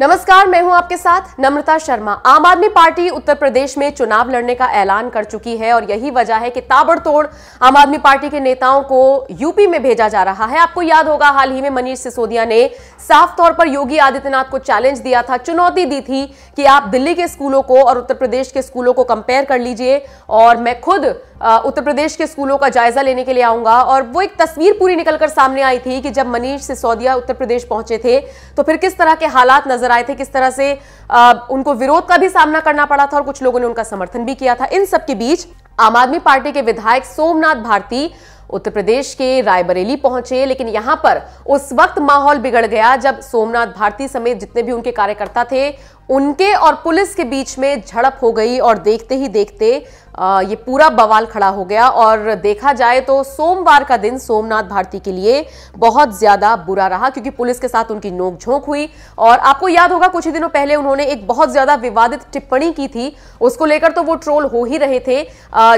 नमस्कार मैं हूं आपके साथ नम्रता शर्मा आम आदमी पार्टी उत्तर प्रदेश में चुनाव लड़ने का ऐलान कर चुकी है और यही वजह है कि ताबड़तोड़ आम आदमी पार्टी के नेताओं को यूपी में भेजा जा रहा है आपको याद होगा हाल ही में मनीष सिसोदिया ने साफ तौर पर योगी आदित्यनाथ को चैलेंज दिया था चुनौती दी थी कि आप दिल्ली के स्कूलों को और उत्तर प्रदेश के स्कूलों को कंपेयर कर लीजिए और मैं खुद उत्तर प्रदेश के स्कूलों का जायजा लेने के लिए आऊंगा और वो एक तस्वीर पूरी निकलकर सामने आई थी कि जब मनीष सिसोदिया उत्तर प्रदेश पहुंचे थे तो फिर किस तरह के हालात नजर नजर आए थे किस तरह से आ, उनको विरोध का भी सामना करना पड़ा था और कुछ लोगों ने उनका समर्थन भी किया था इन सबके बीच आम आदमी पार्टी के विधायक सोमनाथ भारती उत्तर प्रदेश के रायबरेली पहुंचे लेकिन यहां पर उस वक्त माहौल बिगड़ गया जब सोमनाथ भारती समेत जितने भी उनके कार्यकर्ता थे उनके और पुलिस के बीच में झड़प हो गई और देखते ही देखते ये पूरा बवाल खड़ा हो गया और देखा जाए तो सोमवार का दिन सोमनाथ भारती के लिए बहुत ज्यादा बुरा रहा क्योंकि पुलिस के साथ उनकी नोकझोंक हुई और आपको याद होगा कुछ ही दिनों पहले उन्होंने एक बहुत ज्यादा विवादित टिप्पणी की थी उसको लेकर तो वो ट्रोल हो ही रहे थे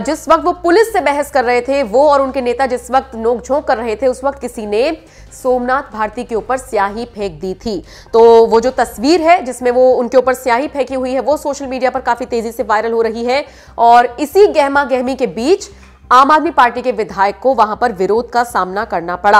जिस वक्त वो पुलिस से बहस कर रहे थे वो और उनके नेता जिस वक्त नोकझोंक कर रहे थे उस वक्त किसी ने सोमनाथ भारती के ऊपर स्याही फेंक दी थी तो वो जो तस्वीर है जिसमें वो उनके ऊपर स्याही फेंकी हुई है वो सोशल मीडिया पर काफी तेजी से वायरल हो रही है और इस इसी गहमा गहमी के बीच आम आदमी पार्टी के विधायक को वहां पर विरोध का सामना करना पड़ा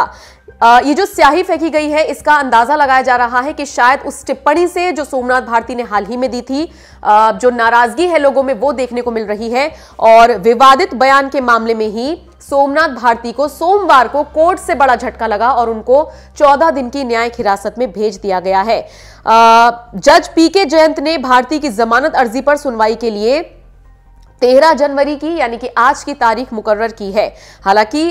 आ, ये जो स्याही फेंकी गई है इसका अंदाजा लगाया जा रहा है कि शायद उस टिप्पणी से जो सोमनाथ भारती ने हाल ही में दी थी आ, जो नाराजगी है लोगों में वो देखने को मिल रही है और विवादित बयान के मामले में ही सोमनाथ भारती को सोमवार को कोर्ट से बड़ा झटका लगा और उनको 14 दिन की न्यायिक हिरासत में भेज दिया गया है आ, जज पी के जयंत ने भारती की जमानत अर्जी पर सुनवाई के लिए तेरह जनवरी की यानी कि आज की तारीख मुकर्र की है हालांकि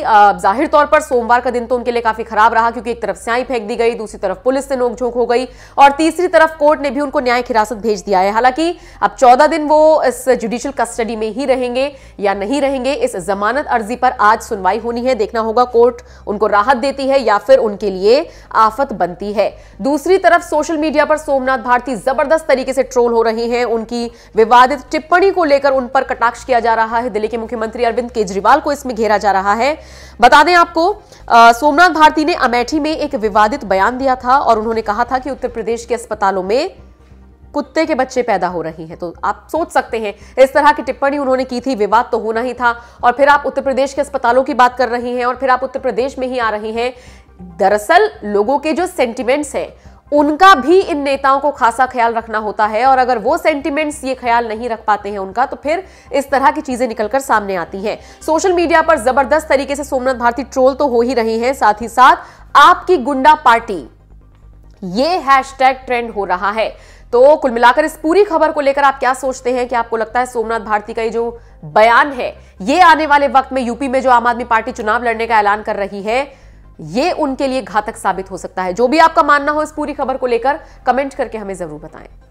जाहिर तौर पर सोमवार का दिन तो उनके लिए काफी खराब रहा क्योंकि एक तरफ स्याई फेंक दी गई दूसरी तरफ पुलिस से नोकझोंक हो गई और तीसरी तरफ कोर्ट ने भी उनको न्यायिक हिरासत भेज दिया है हालांकि अब चौदह दिन वो इस जुडिशियल कस्टडी में ही रहेंगे या नहीं रहेंगे इस जमानत अर्जी पर आज सुनवाई होनी है देखना होगा कोर्ट उनको राहत देती है या फिर उनके लिए आफत बनती है दूसरी तरफ सोशल मीडिया पर सोमनाथ भारती जबरदस्त तरीके से ट्रोल हो रही है उनकी विवादित टिप्पणी को लेकर उन पर कटाक्ष किया जा रहा है दिल्ली के मुख्यमंत्री अरविंद केजरीवाल को इसमें घेरा जा रहा है बता दें आपको सोमनाथ भारती ने अमेठी में एक विवादित बयान दिया था और उन्होंने कहा था कि उत्तर प्रदेश के अस्पतालों में कुत्ते के बच्चे पैदा हो रही हैं तो आप सोच सकते हैं इस तरह की टिप्पणी उन्होंने की थी विवाद तो होना ही था और फिर आप उत्तर प्रदेश के अस्पतालों की बात कर रही हैं और फिर आप उत्तर प्रदेश में ही आ रही हैं दरअसल लोगों के जो सेंटिमेंट्स हैं उनका भी इन नेताओं को खासा ख्याल रखना होता है और अगर वो सेंटिमेंट्स ये ख्याल नहीं रख पाते हैं उनका तो फिर इस तरह की चीजें निकलकर सामने आती हैं सोशल मीडिया पर जबरदस्त तरीके से सोमनाथ भारती ट्रोल तो हो ही रहे हैं साथ ही साथ आपकी गुंडा पार्टी ये हैशटैग ट्रेंड हो रहा है तो कुल मिलाकर इस पूरी खबर को लेकर आप क्या सोचते हैं कि आपको लगता है सोमनाथ भारती का ये जो बयान है ये आने वाले वक्त में यूपी में जो आम आदमी पार्टी चुनाव लड़ने का ऐलान कर रही है ये उनके लिए घातक साबित हो सकता है जो भी आपका मानना हो इस पूरी खबर को लेकर कमेंट करके हमें जरूर बताएं